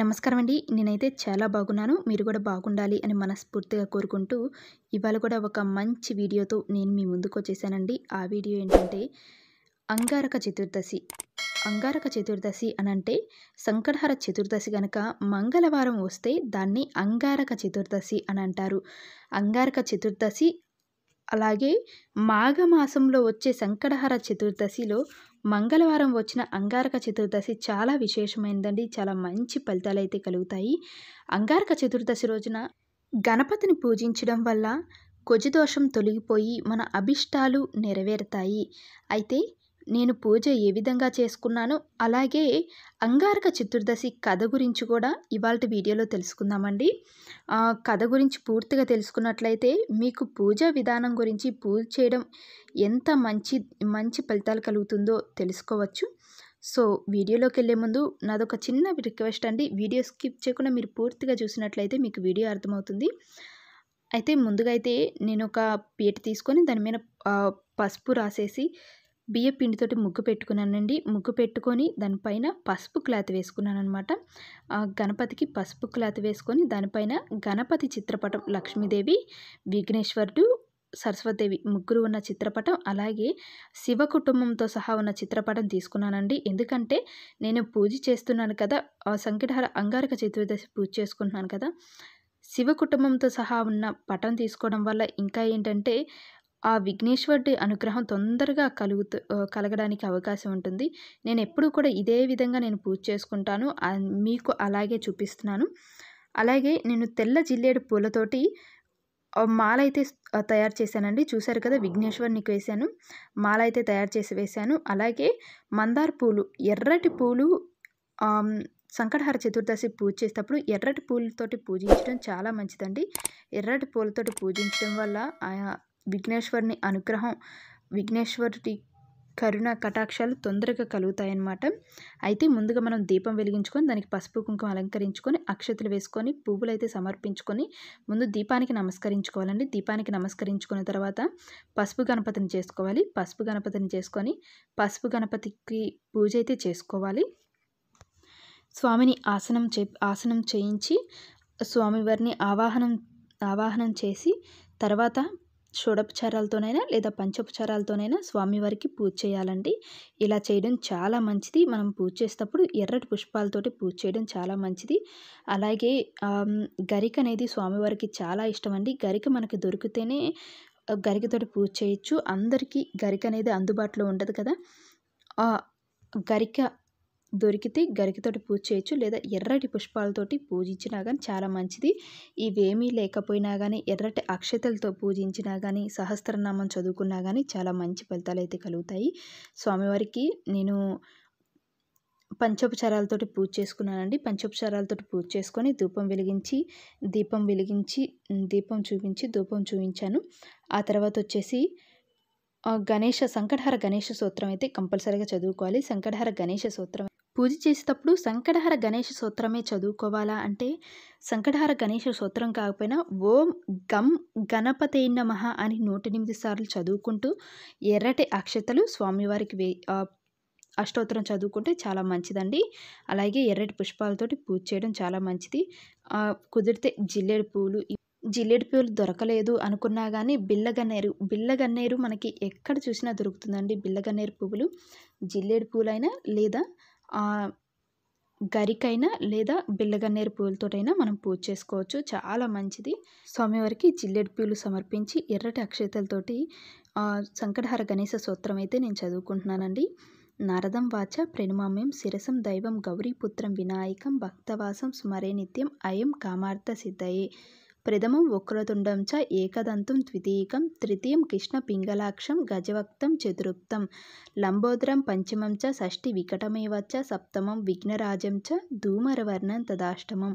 నమస్కారం అండి నేనైతే చాలా బాగున్నాను మీరు కూడా బాగుండాలి అని మనస్ఫూర్తిగా కోరుకుంటూ ఇవాళ కూడా ఒక మంచి వీడియోతో నేను మీ ముందుకు వచ్చేసానండి ఆ వీడియో ఏంటంటే అంగారక చతుర్దశి అంగారక చతుర్దశి అనంటే సంకటహార చతుర్దశి గనక మంగళవారం వస్తే దాన్ని అంగారక చతుర్దశి అని అంటారు అంగారక చతుర్దశి అలాగే మాఘమాసంలో వచ్చే సంకటహార చతుర్దశిలో మంగళవారం వచ్చిన అంగారక చతుర్దశి చాలా విశేషమైందండి చాలా మంచి ఫలితాలు అయితే కలుగుతాయి అంగారక చతుర్దశి రోజున గణపతిని పూజించడం వల్ల దోషం తొలగిపోయి మన అభిష్టాలు నెరవేరుతాయి అయితే నేను పూజ ఏ విధంగా చేసుకున్నాను అలాగే అంగారక చతుర్దశి కథ గురించి కూడా ఇవాళ వీడియోలో తెలుసుకుందామండి కథ గురించి పూర్తిగా తెలుసుకున్నట్లయితే మీకు పూజా విధానం గురించి పూజ చేయడం ఎంత మంచి మంచి ఫలితాలు కలుగుతుందో తెలుసుకోవచ్చు సో వీడియోలోకి వెళ్ళే ముందు నాదొక చిన్న రిక్వెస్ట్ అండి వీడియో స్కిప్ చేయకుండా మీరు పూర్తిగా చూసినట్లయితే మీకు వీడియో అర్థమవుతుంది అయితే ముందుగా అయితే నేను ఒక పీట తీసుకొని దాని మీద పసుపు రాసేసి బియ్య పిండితోటి ముగ్గు పెట్టుకున్నానండి ముగ్గు పెట్టుకొని దానిపైన పసుపు క్లాత్ వేసుకున్నాను అనమాట గణపతికి పసుపు క్లాత్ వేసుకొని దానిపైన గణపతి చిత్రపటం లక్ష్మీదేవి విఘ్నేశ్వరుడు సరస్వతేవి ముగ్గురు ఉన్న చిత్రపటం అలాగే శివ కుటుంబంతో సహా ఉన్న చిత్రపటం తీసుకున్నానండి ఎందుకంటే నేను పూజ చేస్తున్నాను కదా సంకటహార అంగారక చతుర్దశి పూజ చేసుకుంటున్నాను కదా శివ కుటుంబంతో సహా ఉన్న పటం తీసుకోవడం వల్ల ఇంకా ఏంటంటే ఆ విఘ్నేశ్వరుడి అనుగ్రహం తొందరగా కలుగుతూ కలగడానికి అవకాశం ఉంటుంది నేను ఎప్పుడూ కూడా ఇదే విధంగా నేను పూజ చేసుకుంటాను మీకు అలాగే చూపిస్తున్నాను అలాగే నేను తెల్ల జిల్లేడు పూలతోటి మాల అయితే తయారు చేశానండి చూశారు కదా విఘ్నేశ్వరునికి వేశాను మాల అయితే తయారు చేసి వేశాను అలాగే మందార పూలు ఎర్రటి పూలు సంకటహార చతుర్దశి పూజ చేసేటప్పుడు ఎర్రటి పూలతోటి పూజించడం చాలా మంచిదండి ఎర్రటి పూలతోటి పూజించడం వల్ల విఘ్నేశ్వరుని అనుగ్రహం విఘ్నేశ్వరుడి కరుణ కటాక్షాలు తొందరగా కలుగుతాయన్నమాట అయితే ముందుగా మనం దీపం వెలిగించుకొని దానికి పసుపు కుంకుమ అలంకరించుకొని అక్షతలు వేసుకొని పువ్వులు అయితే సమర్పించుకొని ముందు దీపానికి నమస్కరించుకోవాలండి దీపానికి నమస్కరించుకున్న తర్వాత పసుపు గణపతిని చేసుకోవాలి పసుపు గణపతిని చేసుకొని పసుపు గణపతికి పూజ అయితే చేసుకోవాలి స్వామిని ఆసనం చే ఆసనం చేయించి స్వామివారిని ఆవాహనం ఆవాహనం చేసి తర్వాత షోడపచారాలతోనైనా లేదా పంచోపచారాలతోనైనా స్వామివారికి పూజ చేయాలండి ఇలా చేయడం చాలా మంచిది మనం పూజ చేసేటప్పుడు ఎర్రటి పుష్పాలతోటి పూజ చేయడం చాలా మంచిది అలాగే గరిక అనేది స్వామివారికి చాలా ఇష్టం అండి గరిక మనకి దొరికితేనే గరికతోటి పూజ చేయొచ్చు అందరికీ గరిక అనేది అందుబాటులో ఉండదు కదా గరిక దొరికితే గరికతోటి పూజ చేయొచ్చు లేదా ఎర్రటి పుష్పాలతోటి పూజించినా కానీ చాలా మంచిది ఇవేమీ లేకపోయినా కానీ ఎర్రటి అక్షతలతో పూజించినా కానీ సహస్రనామం చదువుకున్నా కానీ చాలా మంచి ఫలితాలు అయితే కలుగుతాయి స్వామివారికి నేను పంచోపచారాలతోటి పూజ చేసుకున్నానండి పంచోపచారాలతోటి పూజ చేసుకొని ధూపం వెలిగించి దీపం వెలిగించి దీపం చూపించి ధూపం చూపించాను ఆ తర్వాత వచ్చేసి గణేష సంకటహార గణేష సూత్రం అయితే కంపల్సరీగా చదువుకోవాలి సంకటహార గణేష సూత్రం పూజ చేసేటప్పుడు సంకటహర గణేష సూత్రమే చదువుకోవాలా అంటే సంకటహర గణేష సూత్రం కాకపోయినా ఓం గం గణపతి నమ అని నూట ఎనిమిది సార్లు చదువుకుంటూ ఎర్రటి అక్షతలు స్వామివారికి వే అష్టోత్తరం చదువుకుంటే చాలా మంచిదండి అలాగే ఎర్రటి పుష్పాలతోటి పూజ చేయడం చాలా మంచిది కుదిరితే జిల్లేడు పూలు జిల్లేడు పూలు దొరకలేదు అనుకున్నా కానీ బిల్లగన్నేరు బిల్లగన్నేరు మనకి ఎక్కడ చూసినా దొరుకుతుందండి బిల్లగన్నేరు పువ్వులు జిల్లేడు పూలైనా లేదా గరికైనా లేదా బిల్లగన్నేరు పూలతోటైనా మనం పూజ చేసుకోవచ్చు చాలా మంచిది స్వామివారికి జిల్లెడు పూలు సమర్పించి ఎర్రటి అక్షతలతోటి సంకటహార గణేశ స్తోత్రం అయితే నేను చదువుకుంటున్నానండి నారదం వాచ ప్రణమామ్యం శిరసం దైవం గౌరీపుత్రం వినాయకం భక్తవాసం స్మరే నిత్యం అయం కామార్థ సిద్ధయే ప్రథమం వక్రతుండంచ ఏకదంతం ద్వితీయకం తృతీయం కృష్ణ పింగళాక్షం గజవక్తం చతురుక్తం లంబోదరం పంచమం చ షష్ఠి వికటమేవ సప్తమం విఘ్నరాజం చ ధూమరవర్ణం తదాష్టమం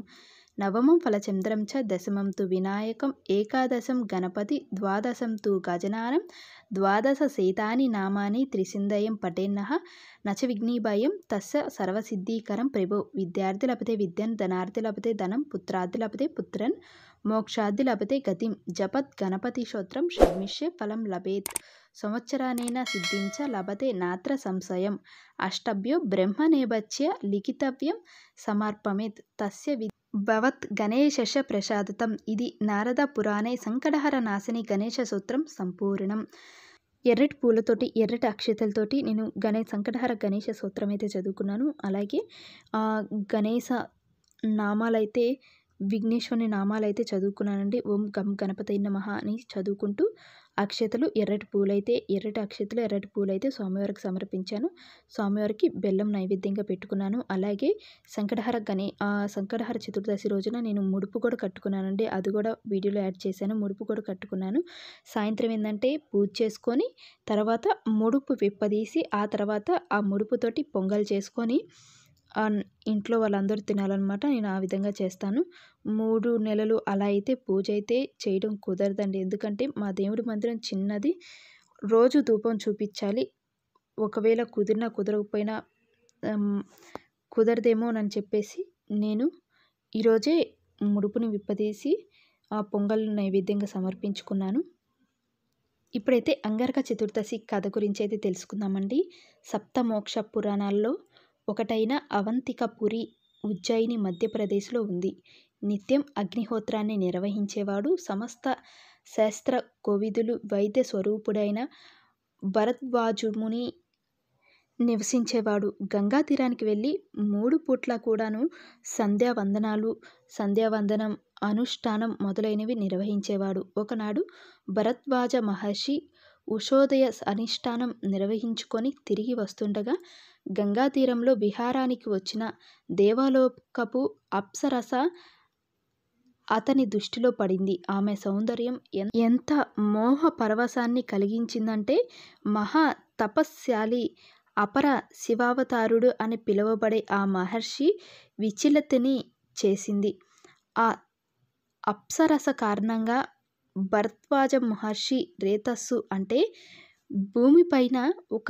నవమం ఫలచంద్రం చ దశమం తు వినాయకం ఏకాదశం గణపతి ద్వాదశం తు గజనానం ద్వాదశ సీతాని నామాని త్రిసిందయం పటేన్న నచ విఘ్నీభయం తస్స సర్వసిద్ధీకరం ప్రభు విద్యార్థి లభతే విద్యన్ ధనార్థి లభతే ధనం పుత్రార్థి లభతే పుత్రన్ మోక్షార్థి లభతే గతిం జపత్ గణపతి శ్రోత్రం షర్మిష్యే ఫలం లభేత్ సంవత్సరానైనా సిద్ధించ లభతే నాత్ర సంశయం అష్టభ్యో బ్రహ్మ నేపథ్య లిఖితవ్యం సమర్పమేత్ తస్య విద్య భవత్ గణేశశ ప్రసాదతం ఇది నారద పురాణే సంకటహర నాశిని గణేశ సూత్రం సంపూర్ణం ఎర్రటి పూలతోటి ఎర్రటి అక్షతలతోటి నేను గణే సంకటహర గణేశ సూత్రం అయితే చదువుకున్నాను అలాగే గణేశ నామాలైతే విఘ్నేశ్వరుని నామాలైతే చదువుకున్నానండి ఓం గం గణపతి నమ అని చదువుకుంటూ అక్షతలు ఎర్రటి పూలైతే ఎర్రటి అక్షతలు ఎర్రటి పూలైతే స్వామివారికి సమర్పించాను స్వామివారికి బెల్లం నైవేద్యంగా పెట్టుకున్నాను అలాగే సంకటహర గణే సంకటహర చతుర్దశి రోజున నేను ముడుపు కూడా కట్టుకున్నానండి అది కూడా వీడియోలో యాడ్ చేశాను ముడుపు కూడా కట్టుకున్నాను సాయంత్రం ఏంటంటే పూజ చేసుకొని తర్వాత ముడుపు విప్పదీసి ఆ తర్వాత ఆ ముడుపుతోటి పొంగల్ చేసుకొని ఇంట్లో వాళ్ళందరూ తినాలన్నమాట నేను ఆ విధంగా చేస్తాను మూడు నెలలు అలా అయితే పూజ అయితే చేయడం కుదరదండి ఎందుకంటే మా దేవుడి మందిరం చిన్నది రోజు ధూపం చూపించాలి ఒకవేళ కుదిరినా కుదరకపోయినా కుదరదేమో అని చెప్పేసి నేను ఈరోజే ముడుపుని విప్పదీసి ఆ పొంగల్ నైవేద్యంగా సమర్పించుకున్నాను ఇప్పుడైతే అంగారక చతుర్దశి కథ గురించి అయితే తెలుసుకుందామండి సప్తమోక్ష పురాణాల్లో ఒకటైన అవంతికపురి ఉజ్జయిని మధ్యప్రదేశ్లో ఉంది నిత్యం అగ్నిహోత్రాన్ని నిర్వహించేవాడు సమస్త శాస్త్ర కోవిదులు వైద్య స్వరూపుడైన భరద్వాజుముని నివసించేవాడు గంగా తీరానికి వెళ్ళి మూడు పూట్ల కూడాను సంధ్యావందనాలు సంధ్యావందనం అనుష్ఠానం మొదలైనవి నిర్వహించేవాడు ఒకనాడు భరద్వాజ మహర్షి ఉషోదయ అనిష్టానం నిర్వహించుకొని తిరిగి వస్తుండగా గంగా తీరంలో విహారానికి వచ్చిన దేవలోకపు అప్సరస అతని దృష్టిలో పడింది ఆమె సౌందర్యం ఎంత మోహ పరవశాన్ని కలిగించిందంటే మహా తపస్శాలి అపర శివావతారుడు అని పిలువబడే ఆ మహర్షి విచిలతని చేసింది ఆ అప్సరస కారణంగా భరద్వాజ మహర్షి రేతస్సు అంటే భూమిపైన ఒక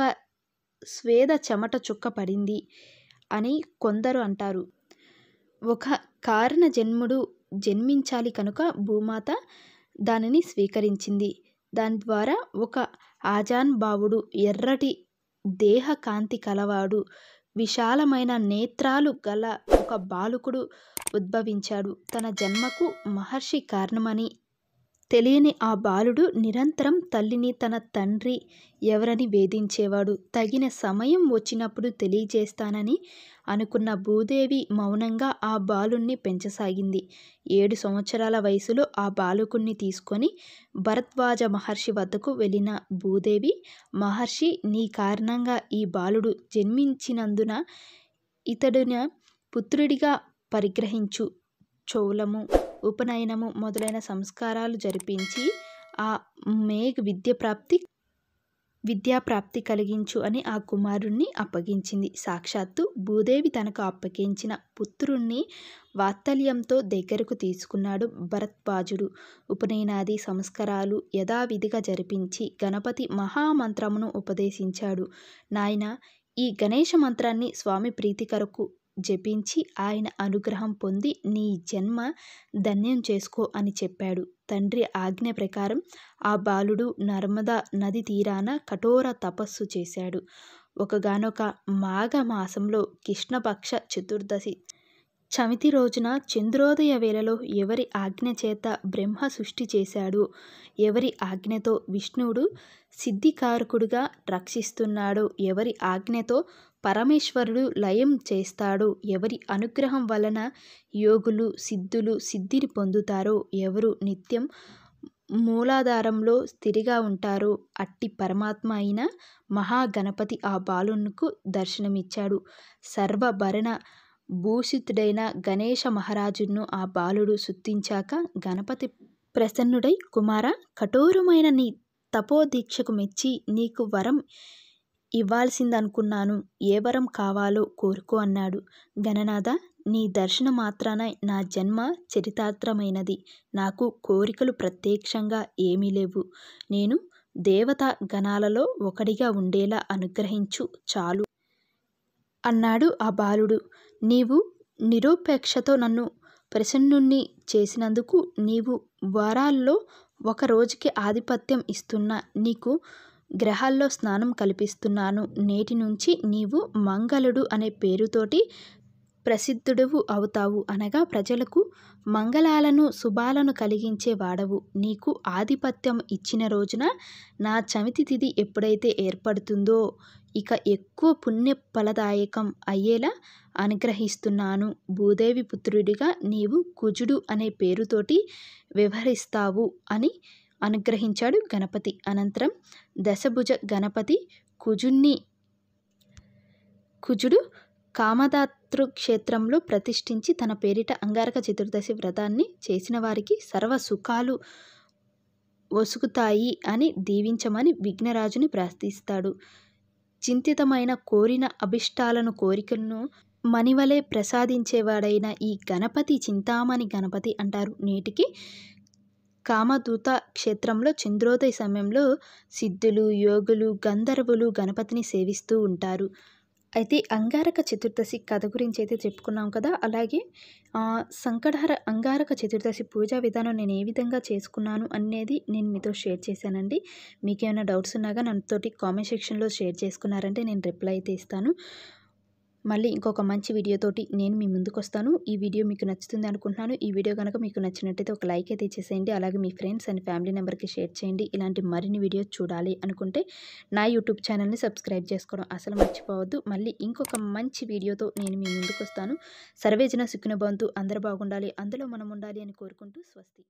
స్వేద చెమట చుక్క పడింది అని కొందరు అంటారు ఒక కారణ జన్ముడు జన్మించాలి కనుక భూమాత దానిని స్వీకరించింది దాని ద్వారా ఒక ఆజాన్ బావుడు ఎర్రటి దేహ కాంతి కలవాడు విశాలమైన నేత్రాలు గల ఒక బాలుకుడు ఉద్భవించాడు తన జన్మకు మహర్షి కారణమని తెలియని ఆ బాలుడు నిరంతరం తల్లిని తన తండ్రి ఎవరని వేధించేవాడు తగిన సమయం వచ్చినప్పుడు తెలియజేస్తానని అనుకున్న భూదేవి మౌనంగా ఆ బాలుణ్ణి పెంచసాగింది ఏడు సంవత్సరాల వయసులో ఆ బాలుకుణ్ణి తీసుకొని భరద్వాజ మహర్షి వద్దకు వెళ్ళిన భూదేవి మహర్షి నీ కారణంగా ఈ బాలుడు జన్మించినందున ఇతడిన పుత్రుడిగా పరిగ్రహించు చోళము ఉపనయనము మొదలైన సంస్కారాలు జరిపించి ఆ మేఘ్ విద్య ప్రాప్తి విద్యాప్రాప్తి కలిగించు అని ఆ కుమారుణ్ణి అప్పగించింది సాక్షాత్తు భూదేవి తనకు అప్పగించిన పుత్రుణ్ణి వాత్తల్యంతో దగ్గరకు తీసుకున్నాడు భరత్వాజుడు ఉపనయనాది సంస్కారాలు యథావిధిగా జరిపించి గణపతి మహామంత్రమును ఉపదేశించాడు నాయన ఈ గణేష మంత్రాన్ని స్వామి ప్రీతి కొరకు జపించి ఆయన అనుగ్రహం పొంది నీ జన్మ ధన్యం చేసుకో అని చెప్పాడు తండ్రి ఆజ్ఞ ప్రకారం ఆ బాలుడు నర్మదా నది తీరాన కఠోర తపస్సు చేశాడు ఒకగానొక మాఘమాసంలో కృష్ణపక్ష చతుర్దశి చమితి రోజున చంద్రోదయ వేళలో ఎవరి ఆజ్ఞ చేత బ్రహ్మ సృష్టి చేశాడు ఎవరి ఆజ్ఞతో విష్ణువుడు సిద్ధికారకుడుగా రక్షిస్తున్నాడు ఎవరి ఆజ్ఞతో పరమేశ్వరుడు లయం చేస్తాడు ఎవరి అనుగ్రహం వలన యోగులు సిద్ధులు సిద్ధిని పొందుతారో ఎవరు నిత్యం మూలాధారంలో స్థిరిగా ఉంటారో అట్టి పరమాత్మ అయిన మహాగణపతి ఆ బాలునుకు దర్శనమిచ్చాడు సర్వభరణ భూషితుడైన గణేష మహారాజును ఆ బాలుడు సుత్తించాక గణపతి ప్రసన్నుడై కుమార కఠోరమైన నీ తపోదీక్షకు మెచ్చి నీకు వరం ఇవ్వాల్సిందనుకున్నాను. ఏ వరం కావాలో కోరుకో అన్నాడు. గణనాథ నీ దర్శన మాత్రాన నా జన్మ చరితార్థమైనది. నాకు కోరికలు ప్రత్యక్షంగా ఏమీ లేవు. నేను దేవత గణాలలో ఒకడిగా ఉండేలా అనుగ్రహించు చాలు. అన్నాడు ఆ బాలుడు. నీవు నిరూపేక్షతో నన్ను ప్రసన్నుణ్ణి చేసినందుకు నీవు వారాల్లో ఒక రోజుకి ఆధిపత్యం ఇస్తున్న నీకు గ్రహాల్లో స్నానం కల్పిస్తున్నాను నేటి నుంచి నీవు మంగళుడు అనే పేరుతోటి ప్రసిద్ధుడవు అవుతావు అనగా ప్రజలకు మంగళాలను శుభాలను కలిగించే వాడవు నీకు ఆధిపత్యం ఇచ్చిన రోజున నా చవితి తిథి ఎప్పుడైతే ఏర్పడుతుందో ఇక ఎక్కువ పుణ్య ఫలదాయకం అయ్యేలా అనుగ్రహిస్తున్నాను భూదేవి పుత్రుడిగా నీవు కుజుడు అనే పేరుతోటి వ్యవహరిస్తావు అని అనుగ్రహించాడు గణపతి అనంతరం దశభుజ గణపతి కుజుణ్ణి కుజుడు కామదాతృ క్షేత్రంలో ప్రతిష్ఠించి తన పేరిట అంగారక చతుర్దశి వ్రతాన్ని చేసిన వారికి సర్వ సుఖాలు వసుకుతాయి అని దీవించమని విఘ్నరాజుని ప్రార్థిస్తాడు చింతితమైన కోరిన అభిష్టాలను కోరికలను మణివలే ప్రసాదించేవాడైన ఈ గణపతి చింతామణి గణపతి అంటారు నేటికి కామధూత క్షేత్రంలో చంద్రోదయ సమయంలో సిద్ధులు యోగులు గంధర్వులు గణపతిని సేవిస్తూ ఉంటారు అయితే అంగారక చతుర్దశి కథ గురించి అయితే చెప్పుకున్నాం కదా అలాగే సంకటహర అంగారక చతుర్దశి పూజా విధానం నేను ఏ విధంగా చేసుకున్నాను అనేది నేను మీతో షేర్ చేశానండి మీకు ఏమైనా డౌట్స్ ఉన్నాగా నన్నతోటి కామెంట్ సెక్షన్లో షేర్ చేసుకున్నారంటే నేను రిప్లై అయితే ఇస్తాను మళ్ళీ ఇంకొక మంచి వీడియోతోటి నేను మీ ముందుకు వస్తాను ఈ వీడియో మీకు నచ్చుతుంది అనుకుంటున్నాను ఈ వీడియో కనుక మీకు నచ్చినట్టయితే ఒక లైక్ అయితే చేసేయండి అలాగే మీ ఫ్రెండ్స్ అండ్ ఫ్యామిలీ నెంబర్కి షేర్ చేయండి ఇలాంటి మరిన్ని వీడియోస్ చూడాలి అనుకుంటే నా యూట్యూబ్ ఛానల్ని సబ్స్క్రైబ్ చేసుకోవడం అసలు మర్చిపోవద్దు మళ్ళీ ఇంకొక మంచి వీడియోతో నేను మీ ముందుకు వస్తాను సర్వేజన సుఖిన బంతు అందరూ బాగుండాలి అందులో మనం ఉండాలి అని కోరుకుంటూ స్వస్తి